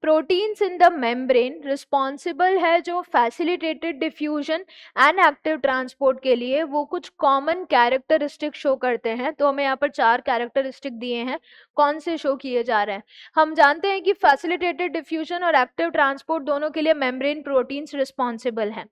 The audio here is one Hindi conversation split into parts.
proteins in the membrane responsible है जो facilitated diffusion and active transport के लिए वो कुछ कॉमन कैरेक्टरिस्टिक शो करते हैं तो हमें यहाँ पर चार कैरेक्टरिस्टिक दिए हैं कौन से शो किए जा रहे हैं हम जानते हैं कि फैसिलिटेटेड डिफ्यूजन और एक्टिव ट्रांसपोर्ट दोनों के लिए मेम्ब्रेन प्रोटीन्स रिस्पॉन्सिबल हैं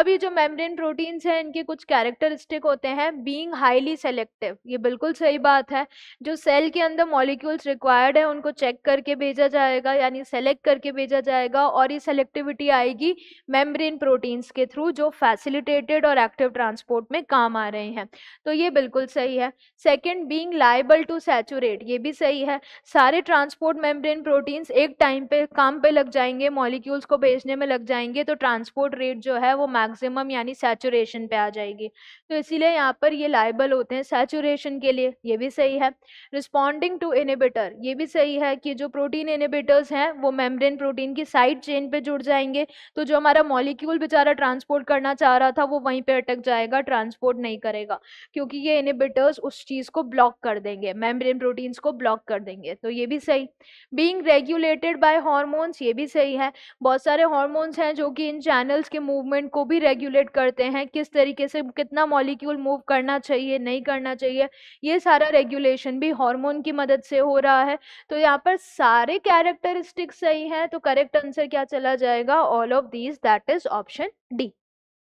अब ये जो मेम्ब्रेन प्रोटीन्स हैं इनके कुछ कैरेक्टरिस्टिक होते हैं बींग हाईली सेलेक्टिव ये बिल्कुल सही बात है जो सेल के अंदर मॉलिक्यूल्स रिक्वायर्ड है उनको चेक करके भेजा जाएगा यानी सेलेक्ट सेलेक्ट करके भेजा जाएगा और ये सेलेक्टिविटी आएगी मेम्ब्रेन प्रोटीन्स के थ्रू जो फैसिलिटेटेड और एक्टिव ट्रांसपोर्ट में काम आ रहे हैं तो ये बिल्कुल सही है second being liable to saturate ये भी सही है सारे ट्रांसपोर्ट मेम्ब्रेन प्रोटीन्स एक टाइम पे काम पे लग जाएंगे मॉलिक्यूल्स को भेजने में लग जाएंगे तो ट्रांसपोर्ट रेट जो है वो मैक्सिमम यानी सैचुरेशन पे आ जाएगी तो इसीलिए यहाँ पर ये लाइबल होते हैं सैचुरेशन के लिए ये भी सही है रिस्पॉन्डिंग टू इनिबिटर ये भी सही है कि जो प्रोटीन इनिबिटर्स हैं वो मेम्ब्रेन प्रोटीन की साइड चेन पे जुड़ जाएंगे तो जो हमारा मॉलिक्यूल बेचारा ट्रांसपोर्ट करना चाह रहा था वो वहीं पे अटक जाएगा ट्रांसपोर्ट नहीं करेगा क्योंकि ये इनिबिटर्स उस चीज़ को ब्लॉक कर देंगे मेम्ब्रेन प्रोटीन्स को ब्लॉक कर देंगे तो ये भी सही बींग रेगुलेटेड बाय हॉर्मोन्स ये भी सही है बहुत सारे हॉर्मोन्स हैं जो कि इन चैनल्स के मूवमेंट को भी रेगुलेट करते हैं किस तरीके से कितना मॉलिक्यूल मूव करना चाहिए नहीं करना चाहिए ये सारा रेगुलेशन भी हॉर्मोन की मदद से हो रहा है तो यहाँ पर सारे कैरेक्टरिस्टिक्स सही है तो करेक्ट आंसर क्या चला जाएगा all of these that is option D